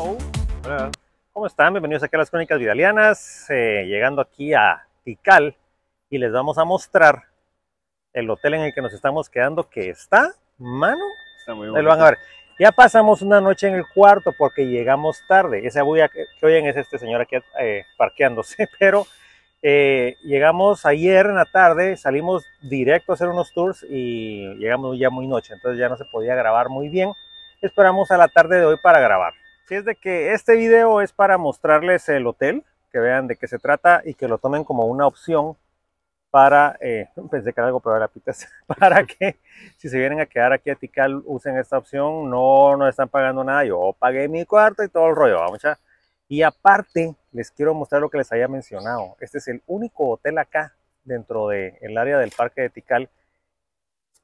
Hola. ¿Cómo están? Bienvenidos aquí a las Crónicas Vidalianas. Eh, llegando aquí a Tikal y les vamos a mostrar el hotel en el que nos estamos quedando que está, mano. Está muy bueno. Ya pasamos una noche en el cuarto porque llegamos tarde. Esa bulla que oyen es este señor aquí eh, parqueándose, pero eh, llegamos ayer en la tarde, salimos directo a hacer unos tours y llegamos ya muy noche, entonces ya no se podía grabar muy bien. Esperamos a la tarde de hoy para grabar. Si es de que este video es para mostrarles el hotel, que vean de qué se trata y que lo tomen como una opción para, eh, pensé que era algo la pitas, para que si se vienen a quedar aquí a Tikal usen esta opción, no, no están pagando nada, yo pagué mi cuarto y todo el rollo, vamos ya. Y aparte, les quiero mostrar lo que les había mencionado, este es el único hotel acá dentro del el área del parque de Tikal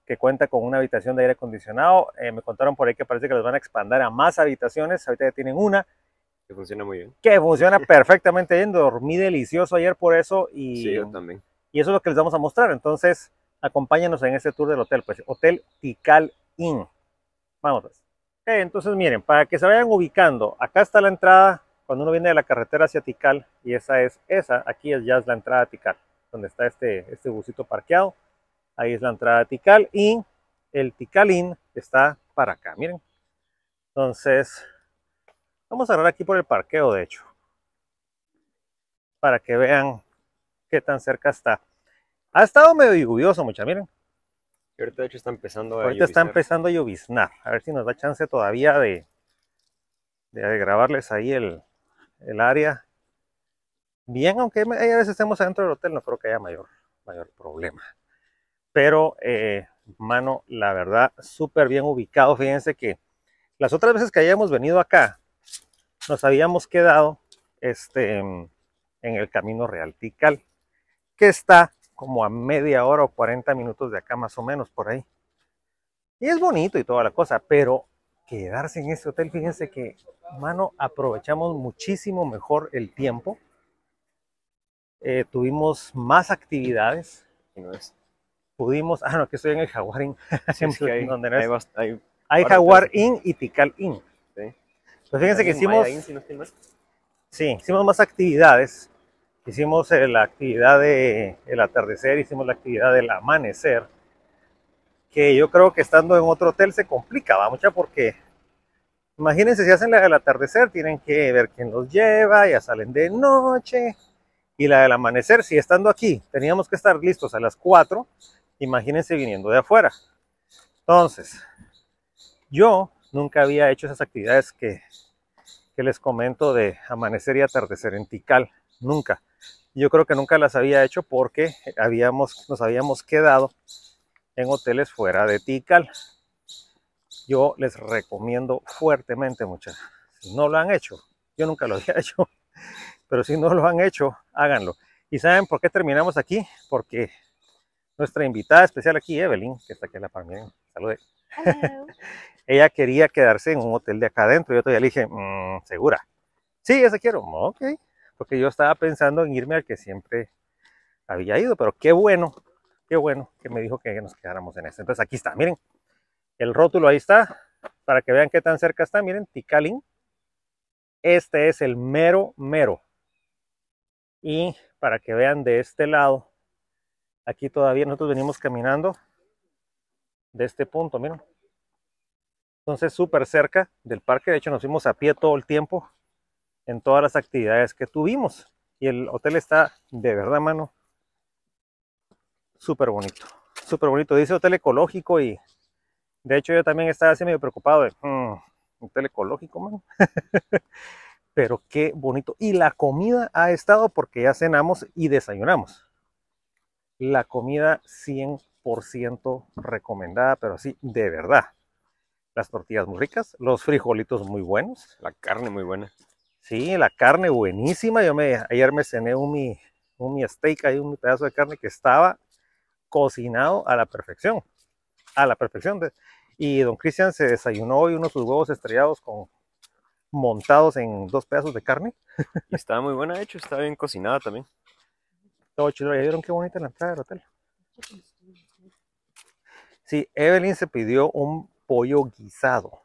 que cuenta con una habitación de aire acondicionado. Eh, me contaron por ahí que parece que los van a expandar a más habitaciones. Ahorita ya tienen una. Que funciona muy bien. Que funciona perfectamente bien. Dormí delicioso ayer por eso. Y, sí, yo también. Y eso es lo que les vamos a mostrar. Entonces, acompáñanos en este tour del hotel. Pues, Hotel Tikal Inn. Vamos pues. entonces, miren, para que se vayan ubicando, acá está la entrada cuando uno viene de la carretera hacia Tikal. Y esa es esa. Aquí ya es la entrada a Tikal, donde está este, este busito parqueado. Ahí es la entrada Tikal y el Tikalín está para acá, miren. Entonces, vamos a hablar aquí por el parqueo, de hecho. Para que vean qué tan cerca está. Ha estado medio lluvioso, mucha. miren. ahorita de hecho está empezando a Ahorita está empezando a lloviznar. A ver si nos da chance todavía de, grabarles ahí el, área. Bien, aunque a veces estemos adentro del hotel, no creo que haya mayor, mayor problema pero eh, mano, la verdad, súper bien ubicado. Fíjense que las otras veces que hayamos venido acá, nos habíamos quedado este, en el camino realtical, que está como a media hora o 40 minutos de acá más o menos por ahí. Y es bonito y toda la cosa, pero quedarse en este hotel, fíjense que, mano, aprovechamos muchísimo mejor el tiempo. Eh, tuvimos más actividades. No es pudimos. Ah, no, que estoy en el Jaguar Inn. hay, donde hay, hay, Jaguar Inn y Tikal Inn. Sí. Pues fíjense que hicimos. sí, hicimos más actividades. Hicimos la actividad del el atardecer, hicimos la actividad del amanecer. Que yo creo que estando en otro hotel se complica, va mucha, porque imagínense si hacen la del atardecer, tienen que ver quién los lleva, ya salen de noche. Y la del amanecer, si estando aquí teníamos que estar listos a las 4, Imagínense viniendo de afuera. Entonces, yo nunca había hecho esas actividades que, les comento de amanecer y atardecer en Tikal. Nunca. Yo creo que nunca las había hecho porque habíamos, nos habíamos quedado en hoteles fuera de Tikal. Yo les recomiendo fuertemente, muchachos. Si no lo han hecho, yo nunca lo había hecho, pero si no lo han hecho, háganlo. ¿Y saben por qué terminamos aquí? Porque nuestra invitada especial aquí, Evelyn, que está aquí en la par, miren, Ella quería quedarse en un hotel de acá adentro. Yo todavía le dije, mm, segura. Sí, ese quiero. Ok. Porque yo estaba pensando en irme al que siempre había ido, pero qué bueno, qué bueno que me dijo que nos quedáramos en este. Entonces aquí está, miren, el rótulo ahí está, para que vean qué tan cerca está. Miren, Ticalin. Este es el mero, mero. Y para que vean de este lado, Aquí todavía nosotros venimos caminando de este punto, miren. Entonces, súper cerca del parque. De hecho, nos fuimos a pie todo el tiempo en todas las actividades que tuvimos. Y el hotel está de verdad, mano, súper bonito. Súper bonito. Dice hotel ecológico y de hecho yo también estaba así medio preocupado de mm, hotel ecológico, mano. Pero qué bonito. Y la comida ha estado porque ya cenamos y desayunamos la comida 100% recomendada, pero así de verdad. Las tortillas muy ricas, los frijolitos muy buenos. La carne muy buena. Sí, la carne buenísima. Yo me, ayer me cené un mi, un steak, ahí un pedazo de carne que estaba cocinado a la perfección. A la perfección. y don Cristian se desayunó hoy unos sus huevos estrellados con montados en dos pedazos de carne. estaba muy buena, de hecho, estaba bien cocinada también. Todo chido. ¿Vieron qué bonita la entrada del hotel? Sí, Evelyn se pidió un pollo guisado.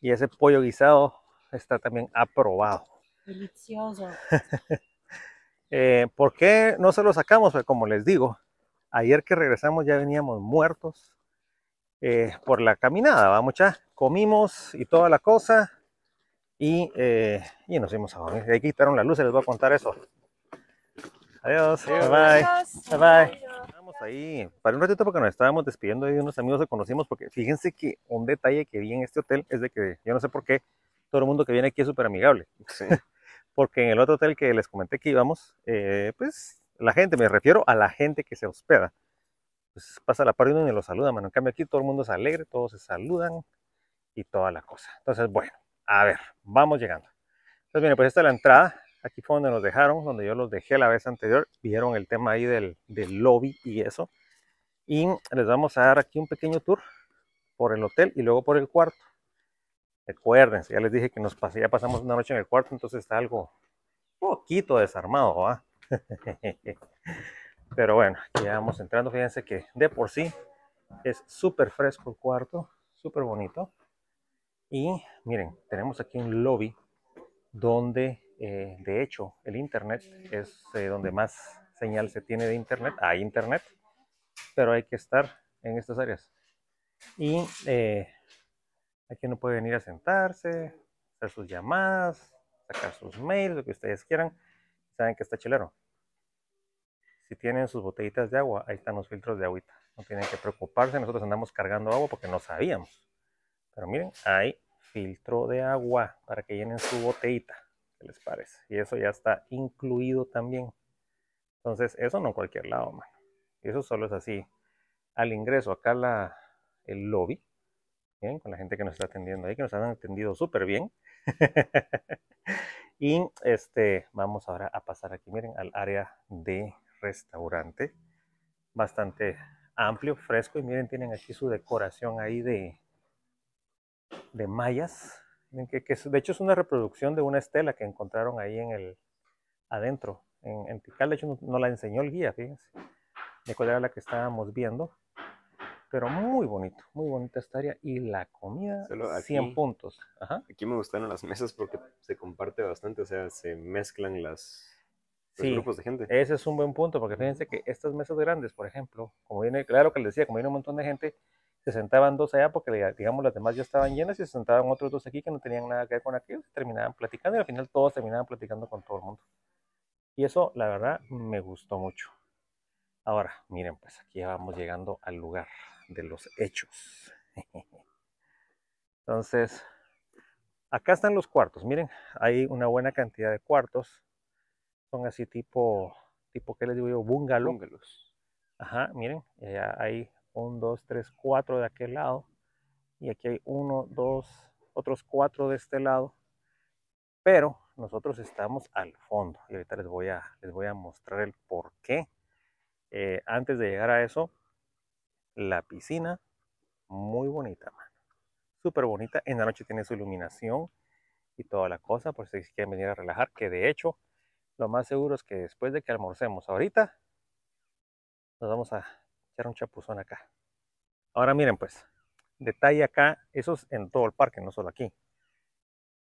Y ese pollo guisado está también aprobado. Delicioso. Eh, ¿Por qué no se lo sacamos? Pues, como les digo, ayer que regresamos ya veníamos muertos eh, por la caminada, vamos ya. Comimos y toda la cosa. Y, eh, y nos fuimos a dormir. Ahí quitaron la luz, les voy a contar eso. Adiós. Bye bye. Estamos ahí para un ratito porque nos estábamos despidiendo de unos amigos que conocimos porque fíjense que un detalle que vi en este hotel es de que yo no sé por qué todo el mundo que viene aquí es súper amigable. porque en el otro hotel que les comenté que íbamos, eh, pues la gente, me refiero a la gente que se hospeda. Pues pasa la par de uno y lo saluda, mano. En cambio aquí todo el mundo es alegre, todos se saludan y toda la cosa. Entonces, bueno, a ver, vamos llegando. Entonces, viene pues esta es la entrada Aquí fue donde nos dejaron, donde yo los dejé la vez anterior. Vieron el tema ahí del, del lobby y eso. Y les vamos a dar aquí un pequeño tour por el hotel y luego por el cuarto. Recuerden, ya les dije que nos ya pasamos una noche en el cuarto, entonces está algo poquito desarmado, Pero bueno, aquí vamos entrando. Fíjense que de por sí es súper fresco el cuarto, súper bonito. Y miren, tenemos aquí un lobby donde eh, de hecho, el Internet mm. es eh, donde más señal se tiene de Internet. Hay Internet, pero hay que estar en estas áreas. Y eh, aquí no puede venir a sentarse, hacer sus llamadas, sacar sus mails, lo que ustedes quieran. Saben que está chilero. Si tienen sus botellitas de agua, ahí están los filtros de agüita. No tienen que preocuparse, nosotros andamos cargando agua porque no sabíamos. Pero miren, hay filtro de agua para que llenen su botellita les parece? Y eso ya está incluido también. Entonces, eso no en cualquier lado, mano. Eso solo es así. Al ingreso, acá la, el lobby, ¿bien? con la gente que nos está atendiendo ahí, que nos han atendido súper bien. y este, vamos ahora a pasar aquí, miren, al área de restaurante. Bastante amplio, fresco. Y miren, tienen aquí su decoración ahí de, de mallas que, de hecho es una reproducción de una estela que encontraron ahí en el adentro, en, Tikal. De hecho, nos no la enseñó el guía, fíjense, de cuál era la que estábamos viendo. Pero muy bonito, muy bonita esta área. Y la comida, 100 puntos. Aquí me gustaron las mesas porque se comparte bastante, o sea, se mezclan las, grupos de gente. Ese es un buen punto, porque fíjense que estas mesas grandes, por ejemplo, como viene, claro que les decía, como viene un montón de gente, se sentaban dos allá porque, digamos, las demás ya estaban llenas y se sentaban otros dos aquí que no tenían nada que ver con aquellos, terminaban platicando y al final todos terminaban platicando con todo el mundo. Y eso, la verdad, me gustó mucho. Ahora, miren, pues aquí ya vamos llegando al lugar de los hechos. Entonces, acá están los cuartos. Miren, hay una buena cantidad de cuartos. Son así tipo, tipo, ¿qué les digo yo? Bungalow. Ajá, miren, ya hay un, dos, tres, cuatro de aquel lado. Y aquí hay uno, dos, otros cuatro de este lado. Pero nosotros estamos al fondo. Y ahorita les voy a, les voy a mostrar el por qué. Eh, antes de llegar a eso, la piscina, muy bonita, mano Súper bonita. En la noche tiene su iluminación y toda la cosa, por si quieren venir a relajar. Que de hecho, lo más seguro es que después de que almorcemos ahorita, nos vamos a echar un chapuzón acá. Ahora miren pues, detalle acá, eso es en todo el parque, no solo aquí.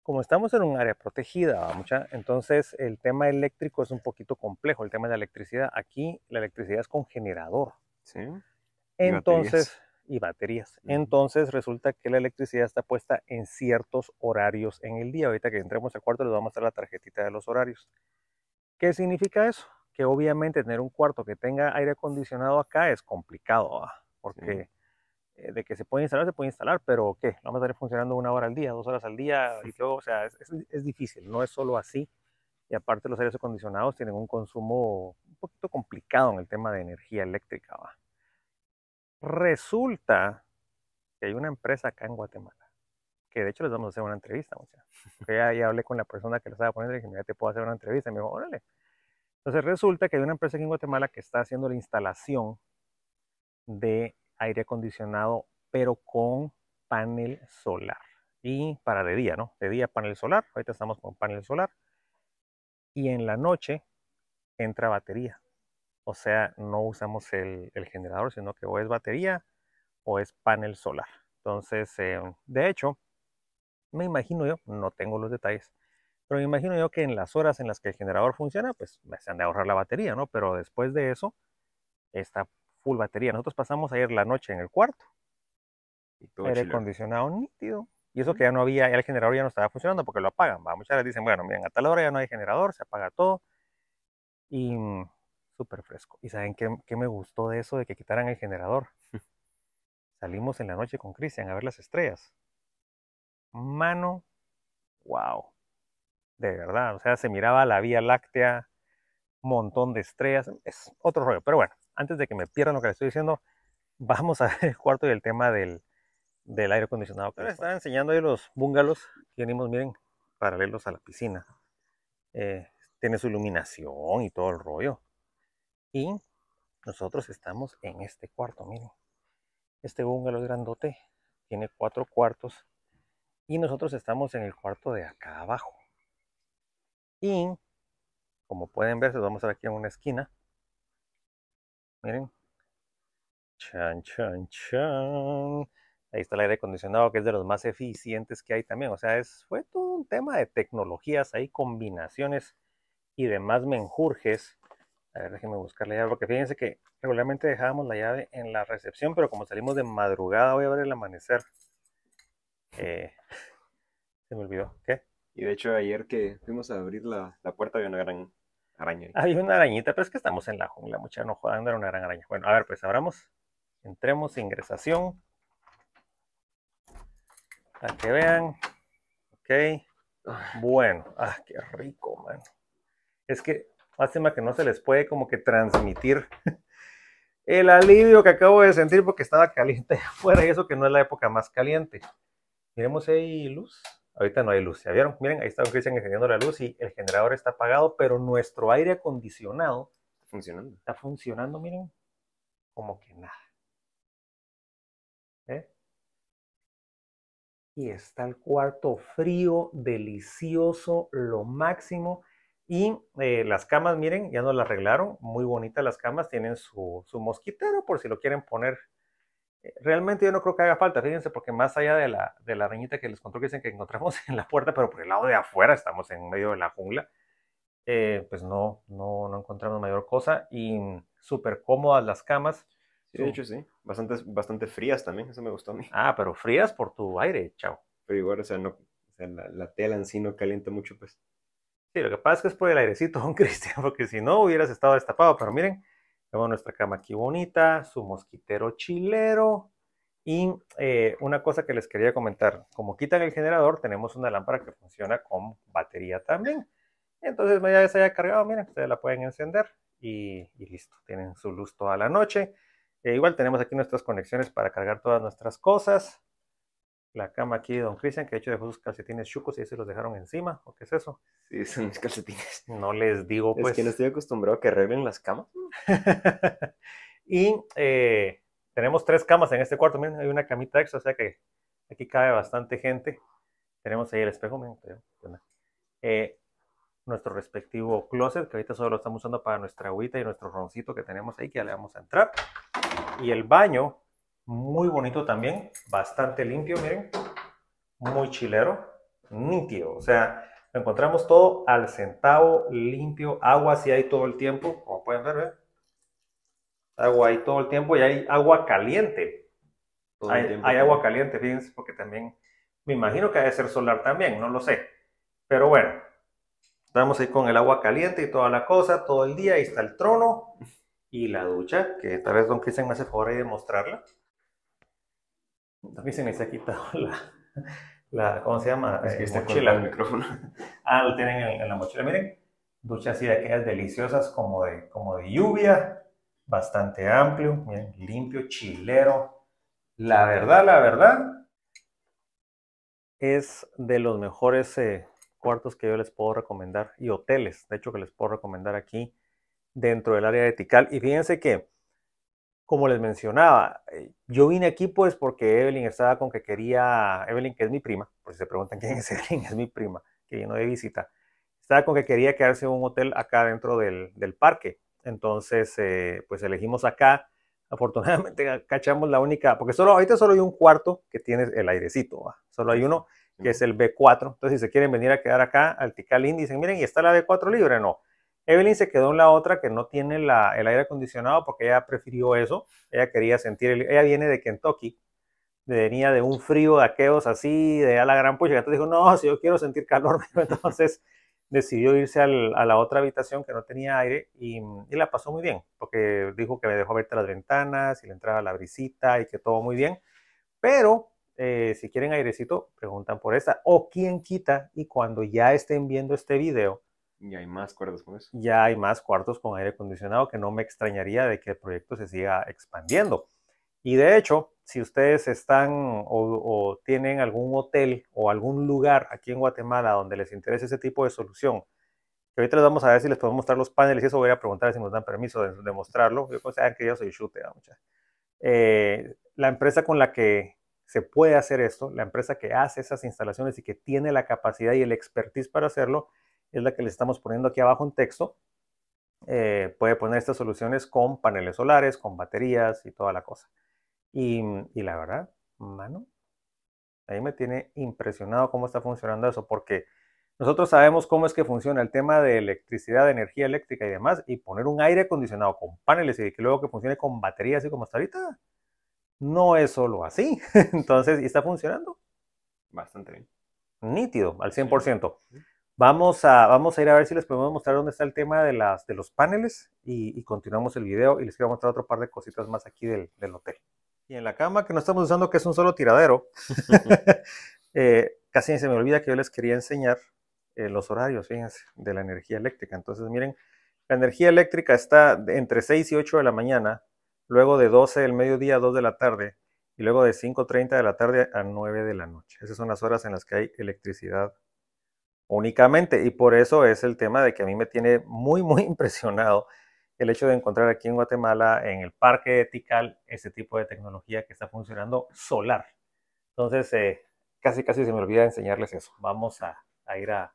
Como estamos en un área protegida, mucha, entonces el tema eléctrico es un poquito complejo, el tema de la electricidad. Aquí la electricidad es con generador. Sí. Entonces, y baterías. Entonces resulta que la electricidad está puesta en ciertos horarios en el día. Ahorita que entremos al cuarto les vamos a mostrar la tarjetita de los horarios. ¿Qué significa eso? que obviamente tener un cuarto que tenga aire acondicionado acá es complicado, ah, porque eh, de que se puede instalar, se puede instalar, pero ¿qué? Vamos a estar funcionando una hora al día, dos horas al día, y o sea, es, es, difícil, no es solo así. Y aparte los aires acondicionados tienen un consumo un poquito complicado en el tema de energía eléctrica. ¿va? Resulta que hay una empresa acá en Guatemala, que de hecho les vamos a hacer una entrevista. O ya, hablé con la persona que les estaba poniendo y dije, mira, te puedo hacer una entrevista. Y me dijo, órale, entonces resulta que hay una empresa aquí en Guatemala que está haciendo la instalación de aire acondicionado, pero con panel solar. Y para de día, ¿no? De día panel solar, ahorita estamos con panel solar. Y en la noche entra batería. O sea, no usamos el, generador, sino que o es batería o es panel solar. Entonces, em, de hecho, me imagino yo, no tengo los detalles, pero me imagino yo que en las horas en las que el generador funciona, pues se han de ahorrar la batería, ¿no? Pero después de eso, está full batería. Nosotros pasamos a ir la noche en el cuarto. Y todo aire acondicionado nítido. Y eso que ya no había, ya el generador ya no estaba funcionando porque lo apagan. Muchas veces dicen, bueno, miren, a tal hora ya no hay generador, se apaga todo. Y mm, súper fresco. ¿Y saben qué, me gustó de eso de que quitaran el generador? Salimos en la noche con Cristian a ver las estrellas. Mano, wow de verdad. O sea, se miraba la Vía Láctea, montón de estrellas, es otro rollo. Pero bueno, antes de que me pierdan lo que les estoy diciendo, vamos a ver el cuarto y el tema del, aire acondicionado. Les estaba enseñando ahí los bungalows que venimos, miren, paralelos a la piscina. Eh, tiene su iluminación y todo el rollo. Y nosotros estamos en este cuarto, miren. Este bungalow grandote tiene cuatro cuartos y nosotros estamos en el cuarto de acá abajo. Y como pueden ver, se los vamos a mostrar aquí en una esquina. Miren. Chan, chan, chan. Ahí está el aire acondicionado, que es de los más eficientes que hay también. O sea, es, fue todo un tema de tecnologías, hay combinaciones y demás menjurjes. A ver, déjenme buscar la llave, porque fíjense que regularmente dejábamos la llave en la recepción, pero como salimos de madrugada, voy a ver el amanecer. Eh, se me olvidó. ¿Qué? Y de hecho, ayer que fuimos a abrir la, puerta había una gran araña. Ahí. Había una arañita, pero es que estamos en la jungla, mucha no jodan, era una gran araña. Bueno, a ver, pues abramos. Entremos, ingresación. Para que vean. Ok. Bueno, ah, qué rico, man. Es que, lástima que no se les puede como que transmitir el alivio que acabo de sentir porque estaba caliente afuera y eso que no es la época más caliente. Miremos ahí luz. Ahorita no hay luz. ¿Ya vieron? Miren, ahí está un Cristian encendiendo la luz y el generador está apagado, pero nuestro aire acondicionado está funcionando. Está funcionando, miren, como que nada. ¿Eh? Y está el cuarto frío, delicioso, lo máximo. Y eh, las camas, miren, ya nos las arreglaron. Muy bonitas las camas. Tienen su mosquitero por si lo quieren poner eh, realmente yo no creo que haga falta, fíjense, porque más allá de la, de la arañita que les contó que dicen que encontramos en la puerta, pero por el lado de afuera, estamos en medio de la jungla, eh, pues no, no, encontramos mayor cosa y súper cómodas las camas. Sí, de hecho sí, bastante, bastante frías también, eso me gustó a mí. Ah, pero frías por tu aire, chao. Pero igual, o sea, la, tela en sí no calienta mucho, pues. Sí, lo que pasa es que es por el airecito, don Cristian, porque si no hubieras estado destapado, pero miren, Vemos nuestra cama aquí bonita, su mosquitero chilero. Y eh, una cosa que les quería comentar, como quitan el generador, tenemos una lámpara que funciona con batería también. Entonces, ya vez haya cargado, miren, ustedes la pueden encender y, listo, tienen su luz toda la noche. Eh, igual tenemos aquí nuestras conexiones para cargar todas nuestras cosas la cama aquí de Don Cristian, que de hecho dejó sus calcetines chucos y se los dejaron encima, ¿o qué es eso? Sí, son mis calcetines. No les digo, pues. Es que no pues. estoy acostumbrado a que arreglen las camas. y eh, tenemos tres camas en este cuarto, miren, hay una camita extra, o sea que aquí cabe bastante gente. Tenemos ahí el espejo, miren, eh, nuestro respectivo closet, que ahorita solo lo estamos usando para nuestra agüita y nuestro roncito que tenemos ahí, que ya le vamos a entrar. Y el baño, muy bonito también, bastante limpio, miren. Muy chilero, nítido. O sea, lo encontramos todo al centavo, limpio. Agua si hay todo el tiempo, como pueden ver, Agua ahí todo el tiempo y hay agua caliente. Hay, agua caliente, fíjense, porque también me imagino que debe ser solar también, no lo sé. Pero bueno, estamos ahí con el agua caliente y toda la cosa, todo el día. Ahí está el trono y la ducha, que tal vez Don Cristian me hace favor de mostrarla mí se me ha quitado la, la, ¿cómo se llama? Es que eh, está mochila. el micrófono. Ah, lo tienen en, la mochila. Miren, duchas así de aquellas deliciosas como de, como de lluvia, bastante amplio, bien limpio, chilero. La verdad, la verdad, es de los mejores eh, cuartos que yo les puedo recomendar y hoteles, de hecho, que les puedo recomendar aquí dentro del área de Tikal. Y fíjense que como les mencionaba, eh, yo vine aquí pues porque Evelyn estaba con que quería, Evelyn que es mi prima, por si se preguntan quién es Evelyn, es mi prima, que vino de visita, estaba con que quería quedarse en un hotel acá dentro del, parque. Entonces, eh, pues elegimos acá. Afortunadamente cachamos la única, porque solo ahorita solo hay un cuarto que tiene el airecito, solo hay uno que es el B4. Entonces, si se quieren venir a quedar acá al Ticalín, dicen, miren, ¿y está la B4 libre? No, Evelyn se quedó en la otra que no tiene el aire acondicionado porque ella prefirió eso. Ella quería sentir, el, ella viene de Kentucky, venía de un frío de aqueos así, de a la gran pucha. Entonces dijo, no, si yo quiero sentir calor, entonces decidió irse a la otra habitación que no tenía aire y, la pasó muy bien, porque dijo que me dejó abiertas las ventanas y le entraba la brisita y que todo muy bien. Pero eh, si quieren airecito, preguntan por esta. O quien quita y cuando ya estén viendo este video, y hay más cuartos con eso. Ya hay más cuartos con aire acondicionado que no me extrañaría de que el proyecto se siga expandiendo. Y de hecho, si ustedes están o, tienen algún hotel o algún lugar aquí en Guatemala donde les interese ese tipo de solución, que ahorita les vamos a ver si les podemos mostrar los paneles y eso voy a preguntar si nos dan permiso de, mostrarlo. Yo considero que yo soy chute, eh, la empresa con la que se puede hacer esto, la empresa que hace esas instalaciones y que tiene la capacidad y el expertise para hacerlo, es la que le estamos poniendo aquí abajo en texto. Eh, puede poner estas soluciones con paneles solares, con baterías y toda la cosa. Y, la verdad, mano, ahí me tiene impresionado cómo está funcionando eso, porque nosotros sabemos cómo es que funciona el tema de electricidad, de energía eléctrica y demás, y poner un aire acondicionado con paneles y que luego que funcione con baterías y como está ahorita, no es solo así. Entonces, ¿y está funcionando? Bastante bien. Nítido, al 100%. Vamos a, vamos a ir a ver si les podemos mostrar dónde está el tema de, las, de los paneles y, continuamos el video y les quiero mostrar otro par de cositas más aquí del, hotel. Y en la cama que no estamos usando, que es un solo tiradero, eh, casi se me olvida que yo les quería enseñar eh, los horarios, fíjense, de la energía eléctrica. Entonces, miren, la energía eléctrica está entre 6 y 8 de la mañana, luego de 12 del mediodía a 2 de la tarde, y luego de 5.30 de la tarde a 9 de la noche. Esas son las horas en las que hay electricidad únicamente. Y por eso es el tema de que a mí me tiene muy, muy impresionado el hecho de encontrar aquí en Guatemala, en el Parque de Tikal, este tipo de tecnología que está funcionando solar. Entonces, eh, casi, casi se me olvida enseñarles eso. Vamos a, ir a,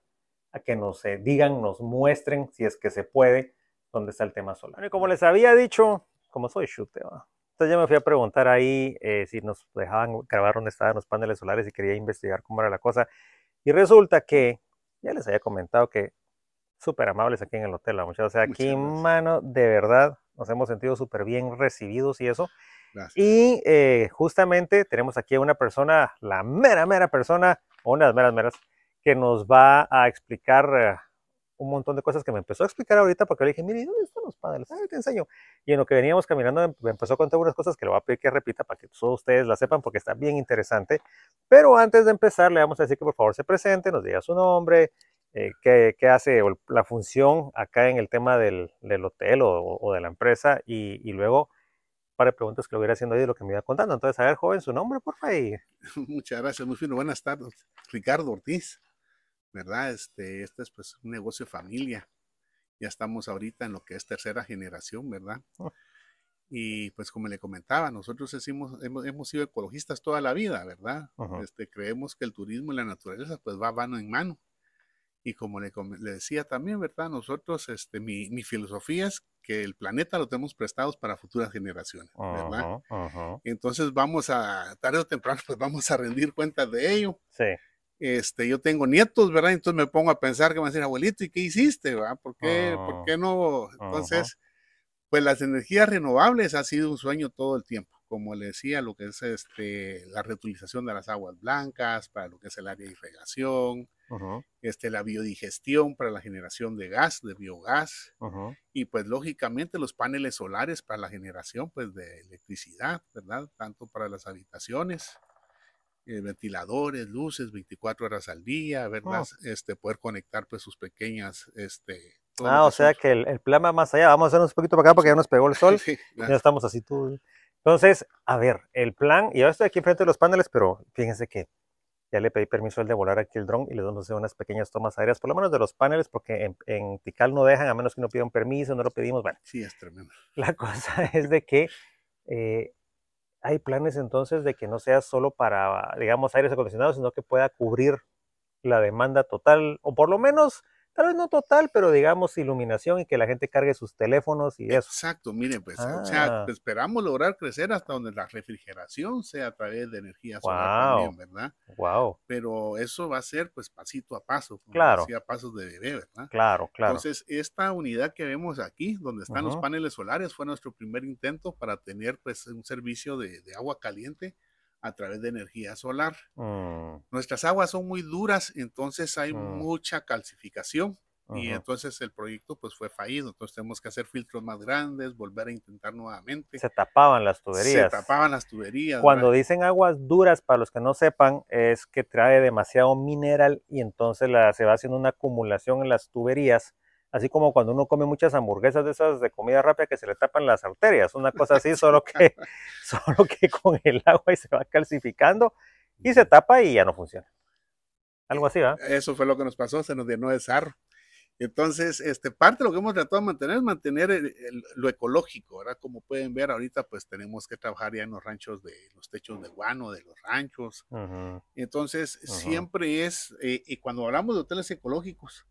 que nos eh, digan, nos muestren, si es que se puede, dónde está el tema solar. y como les había dicho, como soy chute, entonces ya me fui a preguntar ahí eh, si nos dejaban grabar dónde estaban los paneles solares y quería investigar cómo era la cosa. Y resulta que ya les había comentado que súper amables aquí en el hotel, la muchacha. O sea, aquí, mano, de verdad, nos hemos sentido súper bien recibidos y eso. Y eh, justamente tenemos aquí a una persona, la mera, mera persona, o unas meras, meras, que nos va a explicar eh, un montón de cosas que me empezó a explicar ahorita porque le dije, mire, ¿dónde están los paneles? te enseño. Y en lo que veníamos caminando em, me empezó a contar unas cosas que le voy a pedir que repita para que todos ustedes la sepan porque está bien interesante. Pero antes de empezar le vamos a decir que por favor se presente, nos diga su nombre, eh, qué, qué, hace la función acá en el tema del, del hotel o, o, de la empresa y, y luego para preguntas que lo hubiera haciendo ahí de lo que me iba contando. Entonces, a ver, joven, su nombre, por favor. Muchas gracias, muy fino. Buenas tardes, Ricardo Ortiz. ¿verdad? Este, este es pues, un negocio familia. Ya estamos ahorita en lo que es tercera generación, ¿verdad? Oh. Y pues como le comentaba, nosotros hemos, sido ecologistas toda la vida, ¿verdad? este, creemos que el turismo y la naturaleza pues va mano en mano. Y como le, le decía también, ¿verdad? Nosotros, este, mi, mi, filosofía es que el planeta lo tenemos prestados para futuras generaciones, ¿verdad? Entonces vamos a, tarde o temprano, pues vamos a rendir cuentas de ello. Sí este, yo tengo nietos, ¿verdad? Entonces me pongo a pensar que van a decir, abuelito, ¿y qué hiciste? ¿verdad? ¿Por, qué, ¿Por oh, qué no? Entonces, pues las energías renovables ha sido un sueño todo el tiempo. Como le decía, lo que es este, la reutilización de las aguas blancas para lo que es el área de irrigación, este, la biodigestión para la generación de gas, de biogás, y pues lógicamente los paneles solares para la generación pues, de electricidad, ¿verdad? Tanto para las habitaciones eh, ventiladores, luces, 24 horas al día, ver oh. más este, poder conectar pues sus pequeñas, este. Ah, o sea que el, el, plan va más allá. Vamos a hacernos un poquito para acá porque ya nos pegó el sol. sí, ya estamos así tú. Entonces, a ver, el plan, y ahora estoy aquí enfrente de los paneles, pero fíjense que ya le pedí permiso al de volar aquí el dron y le damos unas pequeñas tomas aéreas, por lo menos de los paneles, porque en, en Tical no dejan, a menos que no pidan permiso, no lo pedimos, bueno. Sí, es tremendo. La cosa es de que eh, hay planes entonces de que no sea solo para, digamos, aires acondicionados, sino que pueda cubrir la demanda total, o por lo menos tal vez no total, pero digamos iluminación y que la gente cargue sus teléfonos y eso. Exacto, miren, pues, o sea, ah. esperamos lograr crecer hasta donde la refrigeración sea a través de energía solar también, ¿verdad? Wow. Pero eso va a ser, pues, pasito a paso, ¡Claro! claro. a pasos de bebé, ¿verdad? Claro, claro. Entonces, esta unidad que vemos aquí, donde están los paneles solares, fue nuestro primer intento para tener, pues, un servicio de, de agua caliente a través de energía solar. Mm. Nuestras aguas son muy duras, entonces hay mm. mucha calcificación y entonces el proyecto pues fue fallido. Entonces tenemos que hacer filtros más grandes, volver a intentar nuevamente. Se tapaban las tuberías. Se tapaban las tuberías. Cuando dicen aguas duras, para los que no sepan, es que trae demasiado mineral y entonces la, se va haciendo una acumulación en las tuberías así como cuando uno come muchas hamburguesas de esas de comida rápida que se le tapan las arterias, una cosa así, solo que, solo que con el agua y se va calcificando y se tapa y ya no funciona. Algo así, ¿verdad? Eso fue lo que nos pasó, se nos llenó de sarro. Entonces, este, parte de lo que hemos tratado de mantener es mantener lo ecológico, ¿verdad? Como pueden ver, ahorita pues tenemos que trabajar ya en los ranchos de los techos de guano, de los ranchos. Entonces, siempre es, eh, y cuando hablamos de hoteles ecológicos,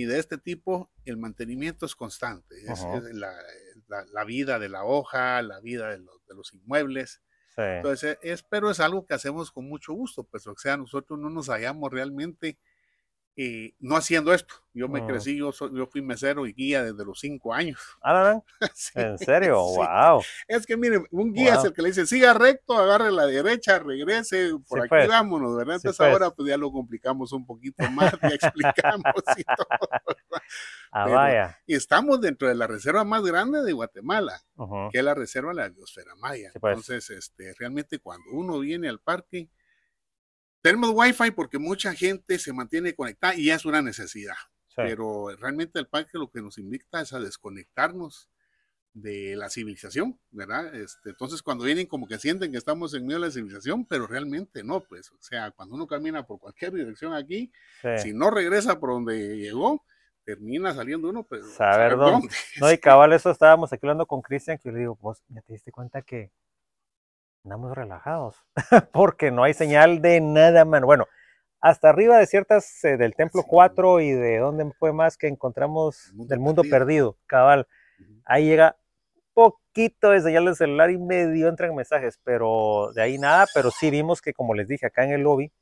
y de este tipo, el mantenimiento es constante. Es, la, vida de la hoja, la vida de los, inmuebles. Entonces, eh, es, pero es algo que hacemos con mucho gusto, pues, o sea, nosotros no nos hallamos realmente y no haciendo esto. Yo me oh. crecí, yo, soy, yo fui mesero y guía desde los cinco años. Ah, ¿En serio? ¡Wow! Es que miren, un guía es el que le dice, siga recto, agarre la derecha, regrese, por aquí pues. vámonos, ¿verdad? Entonces ahora pues. Pues, ya lo complicamos un poquito más, ya explicamos y todo. Ah, vaya. Estamos dentro de la reserva más grande de Guatemala, que es la reserva de la biosfera maya. Entonces, este, realmente cuando uno viene al parque, tenemos wifi porque mucha gente se mantiene conectada y es una necesidad. Pero realmente el parque lo que nos invita es a desconectarnos de la civilización, ¿verdad? Este, entonces cuando vienen como que sienten que estamos en medio de la civilización, pero realmente no, pues, o sea, cuando uno camina por cualquier dirección aquí, si no regresa por donde llegó, termina saliendo uno, pues... Saber, dónde. No, y cabal, eso estábamos aquí hablando con Cristian, que yo le digo, vos, ¿ya te diste cuenta que andamos relajados, porque no hay señal de nada, mano. Bueno, hasta arriba de ciertas, eh, del Templo 4 y de donde fue más que encontramos del mundo perdido, cabal. Ahí llega poquito de señal del celular y medio entran mensajes, pero de ahí nada, pero sí vimos que, como les dije, acá en el lobby,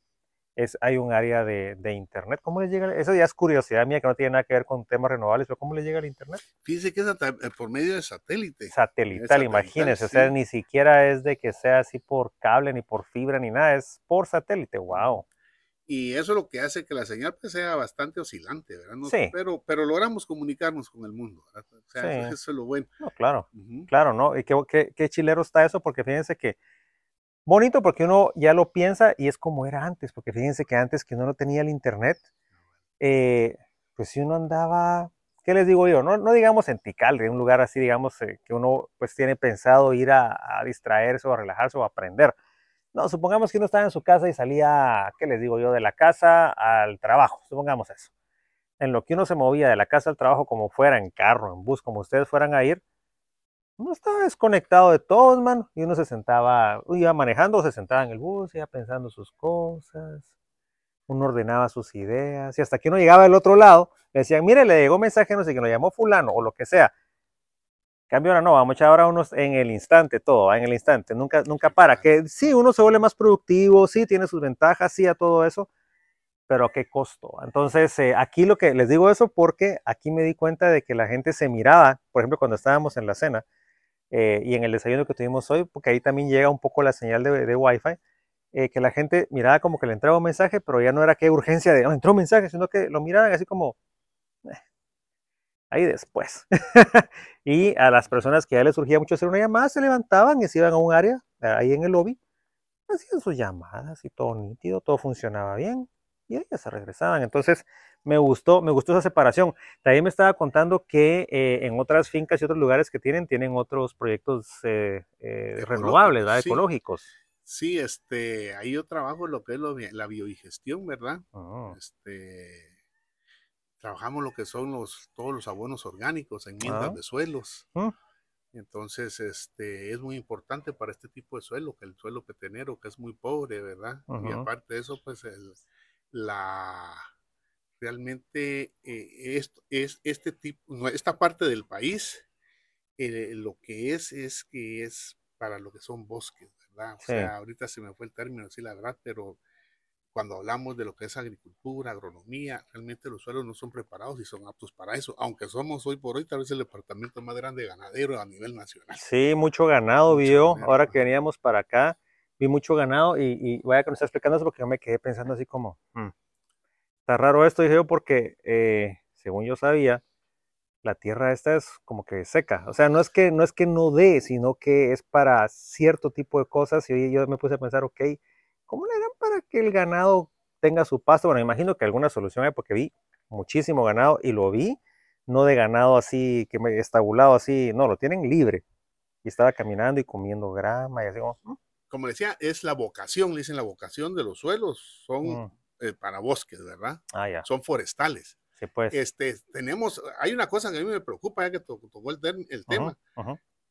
es, hay un área de, de, Internet. ¿Cómo le llega? Eso ya es curiosidad mía que no tiene nada que ver con temas renovables, pero ¿cómo le llega el Internet? Fíjense que es eh, por medio de satélite. Satelital, imagínense. O sea, ni siquiera es de que sea así por cable, ni por fibra, ni nada. Es por satélite. ¡Wow! Y eso es lo que hace que la señal pues, sea bastante oscilante, ¿verdad? sí. Pero, pero logramos comunicarnos con el mundo, O sea, eso, es lo bueno. claro, claro, ¿no? Y qué chilero está eso, porque fíjense que bonito porque uno ya lo piensa y es como era antes, porque fíjense que antes que uno no tenía el internet, eh, pues si uno andaba, ¿qué les digo yo? No, no digamos en de un lugar así, digamos, eh, que uno pues tiene pensado ir a, a, distraerse o a relajarse o a aprender. No, supongamos que uno estaba en su casa y salía, ¿qué les digo yo? De la casa al trabajo, supongamos eso. En lo que uno se movía de la casa al trabajo, como fuera, en carro, en bus, como ustedes fueran a ir, uno estaba desconectado de todos, mano, y uno se sentaba, iba manejando, se sentaba en el bus, iba pensando sus cosas, uno ordenaba sus ideas, y hasta que uno llegaba al otro lado, le decían, mire, le llegó un mensaje, no sé, que lo llamó fulano, o lo que sea. Cambio ahora no, vamos a echar ahora unos en el instante, todo, en el instante, nunca, nunca para. Que sí, uno se vuelve más productivo, sí, tiene sus ventajas, sí, a todo eso, pero a qué costo. Entonces, eh, aquí lo que les digo eso porque aquí me di cuenta de que la gente se miraba, por ejemplo, cuando estábamos en la cena, eh, y en el desayuno que tuvimos hoy, porque ahí también llega un poco la señal de, de Wi-Fi, eh, que la gente miraba como que le entraba un mensaje, pero ya no era que urgencia de, oh, entró un mensaje, sino que lo miraban así como, eh, ahí después. y a las personas que ya les surgía mucho hacer una llamada, se levantaban y se iban a un área, ahí en el lobby, hacían sus llamadas y todo nítido, todo funcionaba bien y ellas se regresaban. Entonces, me gustó, me gustó esa separación. También me estaba contando que eh, en otras fincas y otros lugares que tienen, tienen otros proyectos eh, eh, renovables, ¿verdad? ecológicos. Sí, este, ahí yo trabajo lo que es la biodigestión, ¿verdad? Oh. Este, trabajamos lo que son los, todos los abonos orgánicos, enmiendas ah. de suelos. Mm. Entonces, este, es muy importante para este tipo de suelo, que el suelo que petenero, que es muy pobre, ¿verdad? Y aparte de eso, pues el, la realmente eh, es este tipo, esta parte del país, eh, lo que es, es que es para lo que son bosques, ¿verdad? ahorita se me fue el término, sí, la verdad, pero cuando hablamos de lo que es agricultura, agronomía, realmente los suelos no son preparados y son aptos para eso, aunque somos hoy por hoy tal vez el departamento más grande de ganadero a nivel nacional. Sí, mucho ganado, vio, ahora que veníamos para acá, vi mucho ganado y, voy a comenzar explicando eso porque yo me quedé pensando así como, hmm, está raro esto, dije yo, porque eh, según yo sabía, la tierra esta es como que seca. O sea, no es que no, es que no dé, sino que es para cierto tipo de cosas. Y yo me puse a pensar, ok, ¿cómo le dan para que el ganado tenga su pasto? Bueno, imagino que alguna solución hay porque vi muchísimo ganado y lo vi, no de ganado así, que estabulado así, no, lo tienen libre. Y estaba caminando y comiendo grama y así como, hmm, como decía, es la vocación, le dicen la vocación de los suelos, son mm. eh, para bosques, ¿verdad? Ah, son forestales. Sí, pues. Este, tenemos, hay una cosa que a mí me preocupa, ya que tocó el, el tema.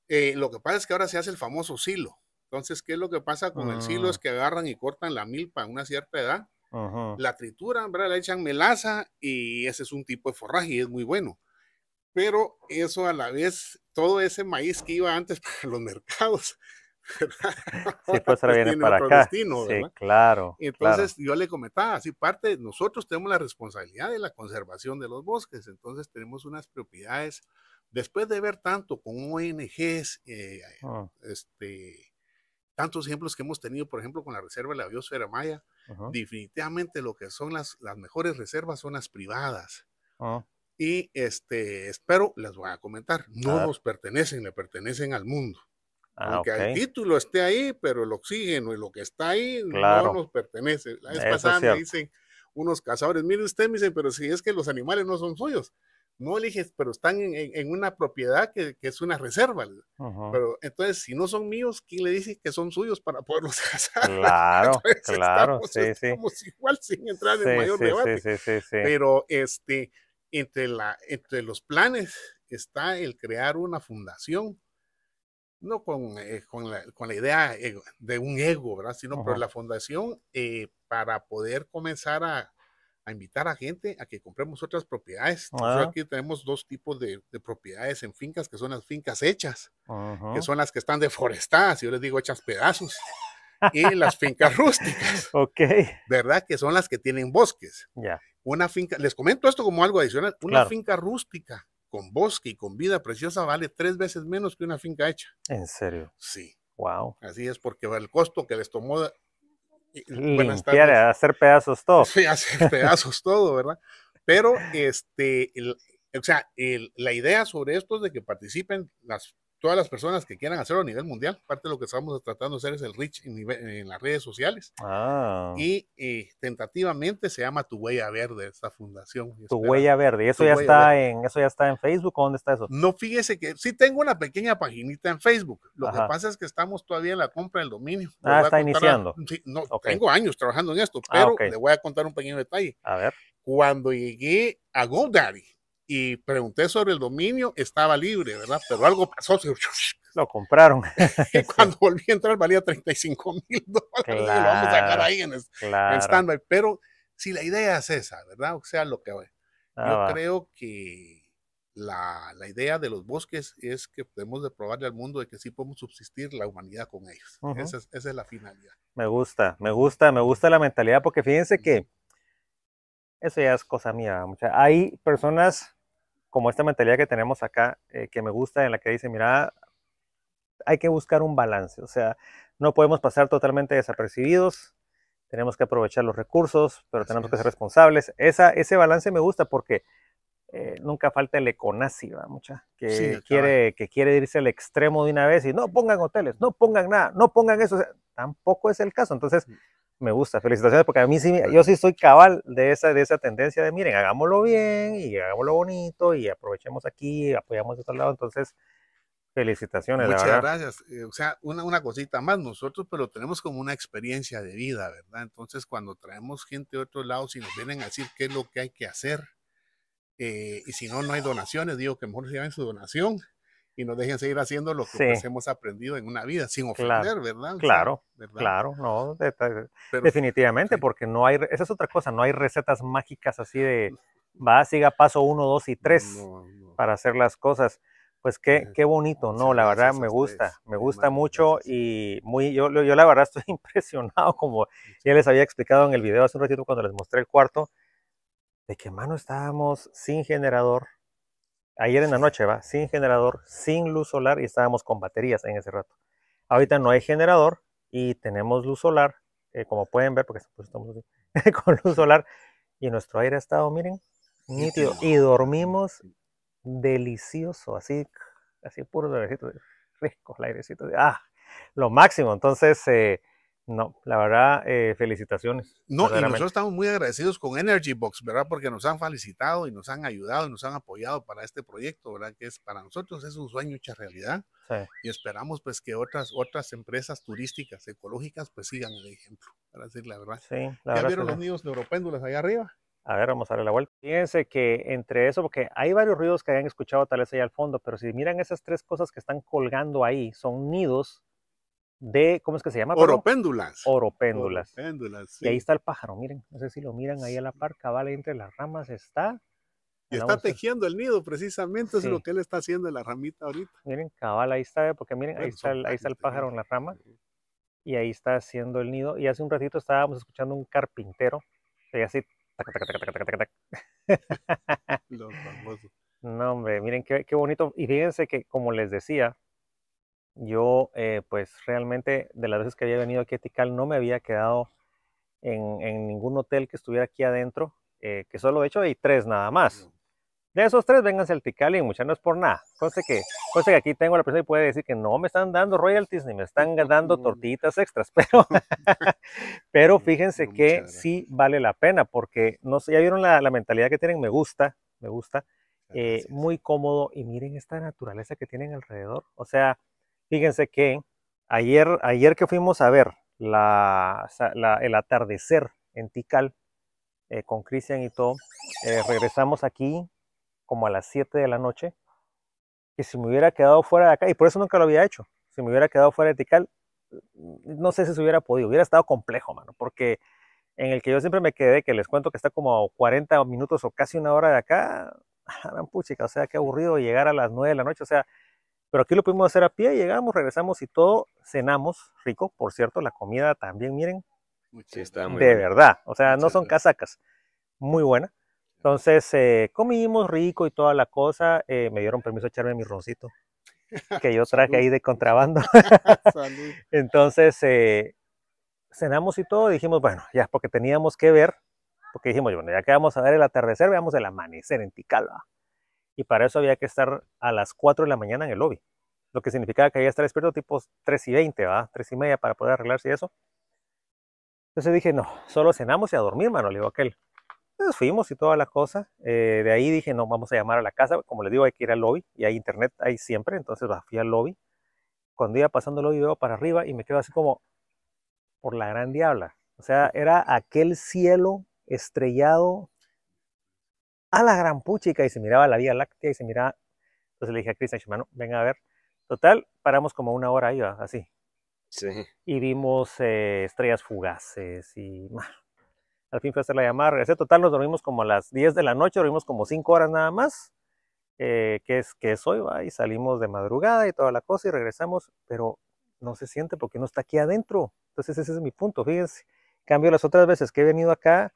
Eh, lo que pasa es que ahora se hace el famoso silo. Entonces, ¿qué es lo que pasa con el silo? Es mm. que agarran y cortan la milpa a una cierta edad, la trituran, ¿verdad? Le echan melaza y ese es un tipo de forraje y es muy bueno. Pero eso a la vez, todo ese maíz que iba antes para los mercados, Sí, pues ahora para acá. Destino, sí, claro. Entonces yo le comentaba, así parte, nosotros tenemos la responsabilidad de la conservación de los bosques, entonces tenemos unas propiedades, después de ver tanto con ONGs, eh, oh. este, tantos ejemplos que hemos tenido, por ejemplo, con la Reserva de la Biosfera Maya, definitivamente lo que son las, las mejores reservas son las privadas. Oh. Y este, espero, las voy a comentar, no nos pertenecen, le pertenecen al mundo. Ah, Aunque el título esté ahí, pero el oxígeno y lo que está ahí no nos pertenece. La vez pasada dicen unos cazadores, mire usted, me dicen, pero si es que los animales no son suyos. No eliges, pero están en, una propiedad que, es una reserva. Pero entonces, si no son míos, ¿quién le dice que son suyos para poderlos cazar? Claro, claro, estamos, sí, igual sin entrar en mayor debate. Pero este, entre, la, entre los planes está el crear una fundación no eh, con, la, idea eh, de un ego, Sino por la fundación eh, para poder comenzar a, invitar a gente a que compremos otras propiedades. Ah. aquí tenemos dos tipos de, propiedades en fincas, que son las fincas hechas, que son las que están deforestadas, yo les digo hechas pedazos, y las fincas rústicas, okay. ¿verdad? Que son las que tienen bosques. Una finca, les comento esto como algo adicional, una finca rústica con bosque y con vida preciosa vale tres veces menos que una finca hecha. ¿En serio? Sí. Wow. Así es, porque el costo que les tomó hacer pedazos todo. Sí, hacer pedazos todo, ¿verdad? Pero, este, o sea, la idea sobre esto es de que participen las todas las personas que quieran hacerlo a nivel mundial. Parte de lo que estamos tratando de hacer es el reach en, en las redes sociales. Ah. Y eh, tentativamente se llama Tu Huella Verde, esta fundación. Tu Huella Verde. ¿Y eso ya, está en, eso ya está en Facebook o dónde está eso? No, fíjese que sí tengo una pequeña paginita en Facebook. Lo que pasa es que estamos todavía en la compra del dominio. Ah, está iniciando. sí, no, tengo años trabajando en esto, ah, pero le voy a contar un pequeño detalle. A ver. Cuando llegué a GoDaddy, y pregunté sobre el dominio, estaba libre, ¿verdad? Pero algo pasó, se... lo compraron. y cuando volví a entrar valía 35 mil dólares, lo vamos a sacar ahí en, standby. stand-by. Pero si la idea es esa, ¿verdad? O sea, lo que ah, yo creo que la, idea de los bosques es que podemos de probarle al mundo de que sí podemos subsistir la humanidad con ellos. esa, es, la finalidad. Me gusta, me gusta, me gusta la mentalidad, porque fíjense que eso ya es cosa mía. Mucha. Hay personas como esta mentalidad que tenemos acá, eh, que me gusta, en la que dice, mira, hay que buscar un balance, o sea, no podemos pasar totalmente desapercibidos, tenemos que aprovechar los recursos, pero tenemos que ser responsables. Esa, ese balance me gusta porque eh, nunca falta el econazi, mucha, que, quiere, que quiere irse al extremo de una vez y no pongan hoteles, no pongan nada, no pongan eso, tampoco es el caso. Entonces, mm me gusta, felicitaciones, porque a mí sí, yo sí soy cabal de esa, de esa tendencia de, miren, hagámoslo bien y hagámoslo bonito y aprovechemos aquí, apoyamos de otro lado, entonces, felicitaciones. Muchas gracias. Eh, o sea, una, una cosita más, nosotros pero pues, tenemos como una experiencia de vida, ¿verdad? Entonces, cuando traemos gente de otro lado, si nos vienen a decir qué es lo que hay que hacer, eh, y si no, no hay donaciones, digo que mejor se lleven su donación y nos dejen seguir haciendo lo que hemos aprendido en una vida, sin ofender, ¿verdad? Claro, claro, no, definitivamente, porque no hay, esa es otra cosa, no hay recetas mágicas así de, va, siga paso uno, dos y tres para hacer las cosas. Pues qué, eh, qué bonito, ¿no? La verdad me gusta, me gusta mucho y muy, yo, yo la verdad estoy impresionado, como ya les había explicado en el video hace un ratito cuando les mostré el cuarto, de que, mano, estábamos sin generador, ayer en la noche, va, sin generador, sin luz solar y estábamos con baterías en ese rato. Ahorita no hay generador y tenemos luz solar, eh, como pueden ver, porque pues, estamos con luz solar y nuestro aire ha estado, miren, nítido. Y dormimos delicioso, así, así puro airecito, rico el airecito. Ah, lo máximo. Entonces, eh, no, la verdad, eh, felicitaciones. No, y nosotros estamos muy agradecidos con Energy Box, ¿verdad? Porque nos han felicitado y nos han ayudado y nos han apoyado para este proyecto, ¿verdad? Que es para nosotros es un sueño hecha realidad. Y esperamos pues que otras, otras empresas turísticas ecológicas pues sigan el ejemplo, para decir la verdad. ¿Ya vieron los nidos neuropéndulas allá arriba? A ver, vamos a darle la vuelta. Fíjense que entre eso, porque hay varios ruidos que hayan escuchado tal vez allá al fondo, pero si miran esas tres cosas que están colgando ahí, son nidos de, ¿cómo es que se llama? Oropéndulas. Oropéndulas. Oropéndulas Y ahí está el pájaro, miren, no sé si lo miran ahí a la par, cabal entre las ramas está. Y está tejiendo el nido, precisamente es lo que él está haciendo en la ramita ahorita. Miren, cabal, ahí está, porque miren, ahí, está el, pájaro en la rama y ahí está haciendo el nido. Y hace un ratito estábamos escuchando un carpintero Y así... No, hombre, miren qué, qué bonito. Y fíjense que, como les decía, yo, eh, pues realmente, de las veces que había venido aquí a Tikal, no me había quedado en, ningún hotel que estuviera aquí adentro, eh, que solo he hecho hay tres nada más. De esos tres, vénganse al Tikal y muchas no es por nada. Conste que, aquí tengo la persona y puede decir que no me están dando royalties ni me están dando tortillitas extras, pero, pero fíjense que sí vale la pena porque no ya vieron la, mentalidad que tienen, me gusta, me gusta, ah, eh, muy cómodo y miren esta naturaleza que tienen alrededor. O sea, Fíjense que ayer, ayer que fuimos a ver la, el atardecer en Tikal eh, con Cristian y todo, eh, regresamos aquí como a las 7 de la noche. Que si me hubiera quedado fuera de acá, y por eso nunca lo había hecho, si me hubiera quedado fuera de Tikal, mm, no sé si se hubiera podido, hubiera estado complejo, mano, porque en el que yo siempre me quedé, que les cuento que está como 40 minutos o casi una hora de acá, ah, puchica, o sea, qué aburrido llegar a las 9 de la noche, o sea, pero aquí lo pudimos hacer a pie, llegamos, regresamos y todo, cenamos rico, por cierto, la comida también, miren. de verdad, o sea, no son casacas, muy buena. Entonces eh, comimos rico y toda la cosa, eh, me dieron permiso de echarme mi roncito que yo traje ahí de contrabando. Entonces eh, cenamos y todo, dijimos, bueno, ya, porque teníamos que ver, porque dijimos, bueno, ya que vamos a ver el atardecer, veamos el amanecer en Ticalba y para eso había que estar a las 4 de la mañana en el lobby, lo que significaba que había que estar despierto tipo 3 y 20, ¿va? 3 y media para poder arreglarse y eso. Entonces dije, no, solo cenamos y a dormir, mano, le digo a aquel. Entonces fuimos y toda la cosa. Eh, de ahí dije, no, vamos a llamar a la casa. Como les digo, hay que ir al lobby y hay internet hay siempre. Entonces fui al lobby. Cuando iba pasando el lobby, veo para arriba y me quedo así como por la gran diabla. O sea, era aquel cielo estrellado a la gran puchica y se miraba la Vía Láctea y se miraba. Entonces le dije a Cristian Shimano, venga a ver. Total, paramos como una hora ahí, así. Sí. Y vimos eh, estrellas fugaces y... más al fin fue a hacer la llamada, regresé. Total, nos dormimos como a las 10 de la noche, dormimos como 5 horas nada más, eh, que, es, que soy hoy, va, y salimos de madrugada y toda la cosa y regresamos, pero no se siente porque no está aquí adentro. Entonces ese es mi punto, fíjense. cambio, las otras veces que he venido acá,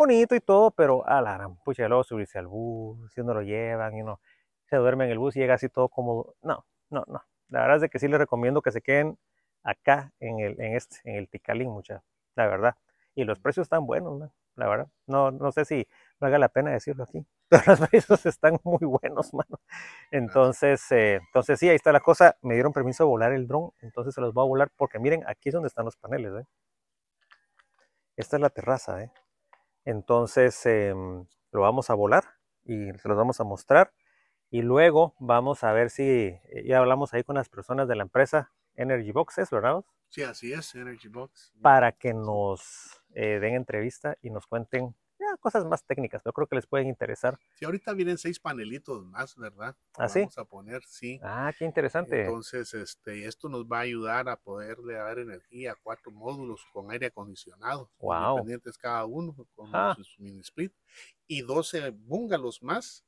bonito y todo, pero a la gran pucha, luego subirse al bus, si uno lo llevan y no, se duerme en el bus y llega así todo cómodo. No, no, no. La verdad es que sí les recomiendo que se queden acá en el, en este, en el Ticalín, mucha, la verdad. Y los precios están buenos, la verdad. No, no sé si haga la pena decirlo aquí, pero los precios están muy buenos, mano. Entonces, eh, entonces sí, ahí está la cosa. Me dieron permiso de volar el dron, entonces se los voy a volar porque miren, aquí es donde están los paneles, ¿eh? Esta es la terraza, ¿eh? Entonces em, lo vamos a volar y se los vamos a mostrar. Y luego vamos a ver si eh, ya hablamos ahí con las personas de la empresa Energy Boxes, ¿verdad? Sí, así es, Energy Box. Para que nos eh, den entrevista y nos cuenten cosas más técnicas, pero creo que les pueden interesar. si ahorita vienen seis panelitos más, ¿verdad? Así. ¿Ah, Vamos a poner, sí. Ah, qué interesante. Entonces, este, esto nos va a ayudar a poderle dar energía a cuatro módulos con aire acondicionado, wow. independientes cada uno, con ah. su mini split, y 12 bungalows más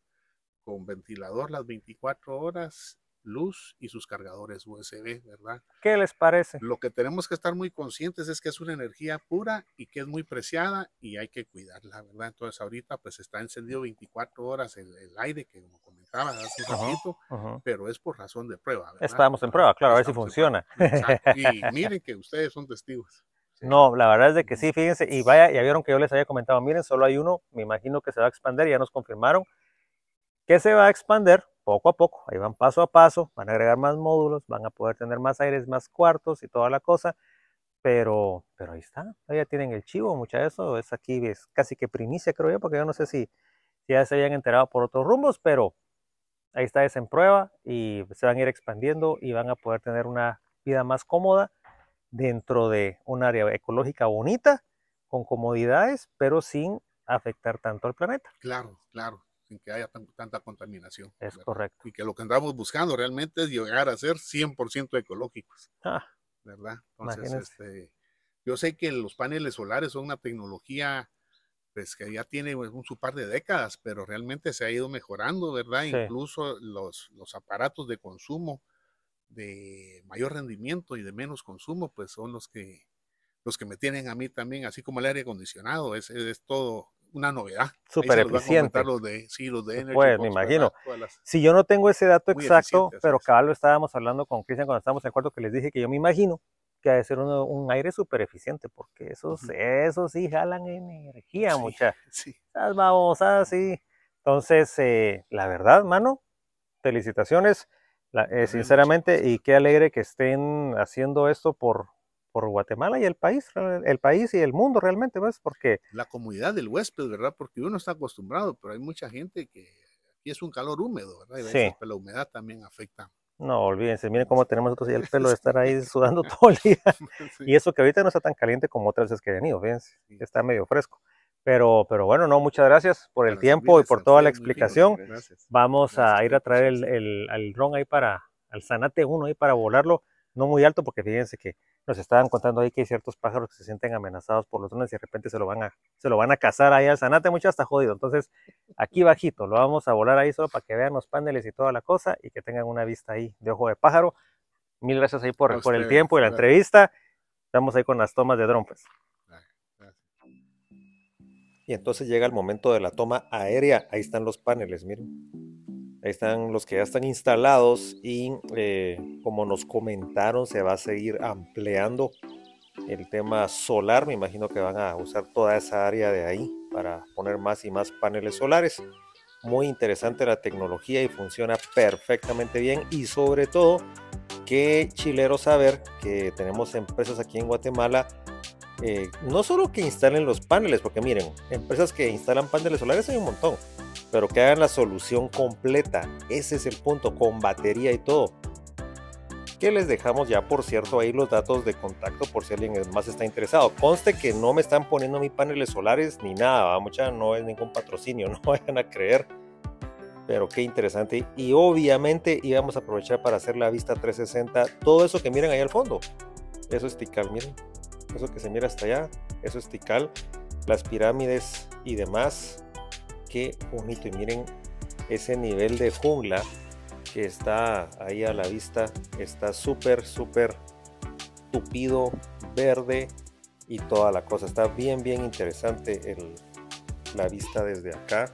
con ventilador las 24 horas luz y sus cargadores USB, ¿verdad? ¿Qué les parece? Lo que tenemos que estar muy conscientes es que es una energía pura y que es muy preciada y hay que cuidarla, ¿verdad? Entonces ahorita pues está encendido 24 horas el, aire, que como comentaba, hace un ratito, pero es por razón de prueba, ¿verdad? Estamos en prueba, claro, a ver si funciona. Y miren que ustedes son testigos. No, la verdad es de que sí, fíjense, y vaya, ya vieron que yo les había comentado, miren, solo hay uno, me imagino que se va a expandir, ya nos confirmaron que se va a expandir, poco a poco, ahí van paso a paso, van a agregar más módulos, van a poder tener más aires, más cuartos y toda la cosa, pero, pero ahí está, ya tienen el chivo, mucha de eso, es aquí, es casi que primicia creo yo, porque yo no sé si, si ya se habían enterado por otros rumbos, pero ahí está, es en prueba y se van a ir expandiendo y van a poder tener una vida más cómoda dentro de un área ecológica bonita, con comodidades, pero sin afectar tanto al planeta. Claro, claro que haya tanta contaminación. Es correcto. Y que lo que andamos buscando realmente es llegar a ser 100% ecológicos. Ah, ¿Verdad? Entonces, este, yo sé que los paneles solares son una tecnología pues que ya tiene pues, un, su par de décadas, pero realmente se ha ido mejorando, ¿verdad? Incluso los, los aparatos de consumo de mayor rendimiento y de menos consumo, pues son los que los que me tienen a mí también, así como el aire acondicionado, es, es todo una novedad. Súper eficiente. Pues, me imagino. Si yo no tengo ese dato exacto, pero cabal lo estábamos hablando con Cristian cuando estábamos en el cuarto, que les dije que yo me imagino que ha de ser un aire súper eficiente, porque esos, sí jalan energía, mucha. Sí. sí. Entonces, eh, la verdad, mano, felicitaciones, eh, sinceramente, y qué alegre que estén haciendo esto por, por Guatemala y el país, el país y el mundo realmente, ¿ves? Pues, porque... La comunidad del huésped, ¿verdad? Porque uno está acostumbrado, pero hay mucha gente que aquí es un calor húmedo, ¿verdad? Y pues la humedad también afecta. No, olvídense, miren cómo este. tenemos nosotros el pelo de estar ahí sudando todo el día. Y eso que ahorita no está tan caliente como otras veces que he venido, fíjense, está medio fresco. Pero, pero bueno, no, muchas gracias por el tiempo y por toda la explicación. Gracias. Vamos a ir a traer el, el, ron ahí para, al Zanate 1 ahí para volarlo, no muy alto, porque fíjense que nos estaban contando ahí que hay ciertos pájaros que se sienten amenazados por los drones y de repente se lo van a, se lo van a cazar ahí al zanate, mucho hasta jodido. Entonces, aquí bajito, lo vamos a volar ahí solo para que vean los paneles y toda la cosa y que tengan una vista ahí de ojo de pájaro. Mil gracias ahí por, el tiempo y la entrevista. Estamos ahí con las tomas de drones. Pues. Y entonces llega el momento de la toma aérea. Ahí están los paneles, miren. Ahí están los que ya están instalados y eh, como nos comentaron se va a seguir ampliando el tema solar. Me imagino que van a usar toda esa área de ahí para poner más y más paneles solares. Muy interesante la tecnología y funciona perfectamente bien y sobre todo qué chilero saber que tenemos empresas aquí en Guatemala eh, no solo que instalen los paneles, porque miren, empresas que instalan paneles solares hay un montón, pero que hagan la solución completa, ese es el punto, con batería y todo. Que les dejamos ya, por cierto, ahí los datos de contacto por si alguien más está interesado. Conste que no me están poniendo mis paneles solares ni nada, mucha no es ningún patrocinio, no vayan a creer. Pero qué interesante. Y obviamente íbamos a aprovechar para hacer la vista 360, todo eso que miren ahí al fondo. Eso es Tikal, miren eso que se mira hasta allá, eso es Tikal, las pirámides y demás. Qué bonito, y miren ese nivel de jungla que está ahí a la vista, está súper, súper tupido, verde y toda la cosa. Está bien, bien interesante la vista desde acá.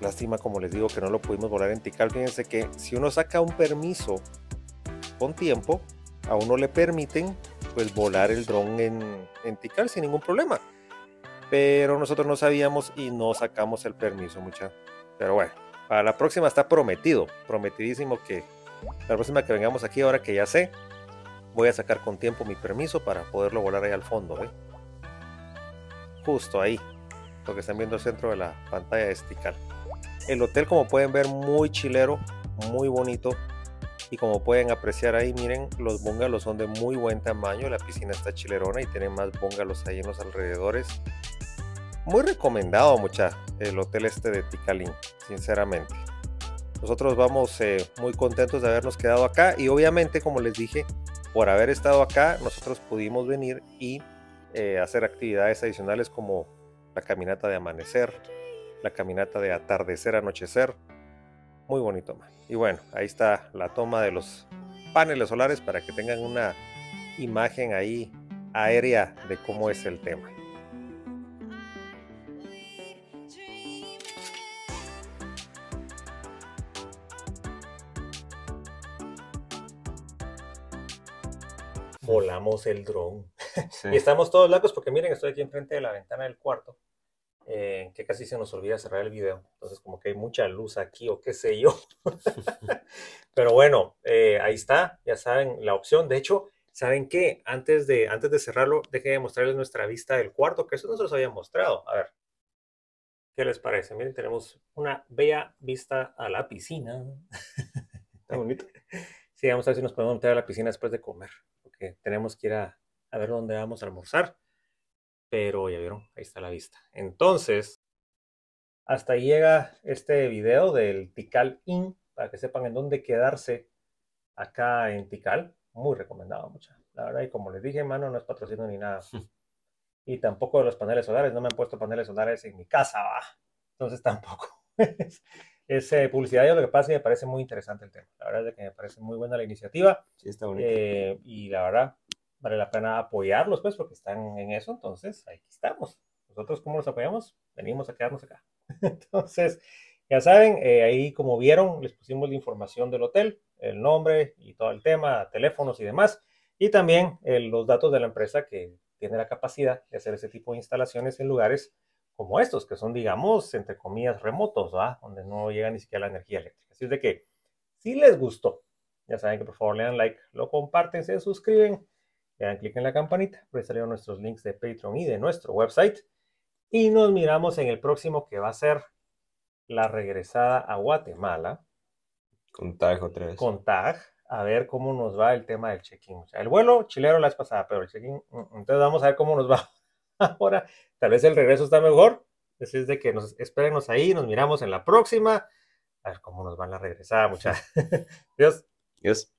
Lástima, como les digo, que no lo pudimos volar en Tikal. Fíjense que si uno saca un permiso con tiempo, a uno le permiten pues volar el dron en, Tikal sin ningún problema. Pero nosotros no sabíamos y no sacamos el permiso, mucha. Pero bueno, para la próxima está prometido, prometidísimo que la próxima que vengamos aquí, ahora que ya sé, voy a sacar con tiempo mi permiso para poderlo volar ahí al fondo, ¿eh? Justo ahí, lo que están viendo el centro de la pantalla es Tikal. El hotel, como pueden ver, muy chilero, muy bonito y como pueden apreciar ahí, miren, los bungalows son de muy buen tamaño. La piscina está chilerona y tiene más bungalows ahí en los alrededores. Muy recomendado, mucha, el hotel este de Ticalín, sinceramente. Nosotros vamos eh, muy contentos de habernos quedado acá y obviamente, como les dije, por haber estado acá, nosotros pudimos venir y eh, hacer actividades adicionales como la caminata de amanecer, la caminata de atardecer, anochecer, muy bonito, man. Y bueno, ahí está la toma de los paneles solares para que tengan una imagen ahí aérea de cómo es el tema. Volamos el dron. y estamos todos locos porque miren, estoy aquí enfrente de la ventana del cuarto eh, que casi se nos olvida cerrar el video. Entonces, como que hay mucha luz aquí o qué sé yo. Pero bueno, eh, ahí está, ya saben la opción. De hecho, ¿saben qué? Antes de, antes de cerrarlo, dejé de mostrarles nuestra vista del cuarto, que eso no se los había mostrado. A ver, ¿qué les parece? Miren, tenemos una bella vista a la piscina. está bonito. Sí, vamos a ver si nos podemos meter a la piscina después de comer, porque tenemos que ir a, a ver dónde vamos a almorzar. Pero ya vieron, ahí está la vista. Entonces, hasta ahí llega este video del Tikal In, para que sepan en dónde quedarse acá en Tikal. Muy recomendado, mucha. La verdad, y como les dije, mano, no es patrocinio ni nada. y tampoco los paneles solares, no me han puesto paneles solares en mi casa, va. Entonces tampoco. es eh, publicidad y lo que pasa y me parece muy interesante el tema. La verdad es que me parece muy buena la iniciativa. Sí, está bonito. Eh, y la verdad, vale la pena apoyarlos, pues, porque están en eso, entonces ahí estamos. Nosotros, ¿cómo los apoyamos? Venimos a quedarnos acá. entonces, ya saben, eh, ahí como vieron, les pusimos la información del hotel, el nombre y todo el tema, teléfonos y demás, y también eh, los datos de la empresa que tiene la capacidad de hacer ese tipo de instalaciones en lugares como estos, que son, digamos, entre comillas, remotos, ¿verdad? donde no llega ni siquiera la energía eléctrica. Así es de que, si les gustó, ya saben que por favor le dan like, lo comparten, se suscriben le dan clic en la campanita, pues salieron nuestros links de Patreon y de nuestro website. Y nos miramos en el próximo que va a ser la regresada a Guatemala. Con TAG otra vez. Con TAG, a ver cómo nos va el tema del check-in. O sea, el vuelo chilero la vez pasada, pero el check-in, mm, mm. entonces vamos a ver cómo nos va ahora. Tal vez el regreso está mejor. Así es de que nos espérenos ahí, nos miramos en la próxima. A ver cómo nos va la regresada, muchas Dios. Dios.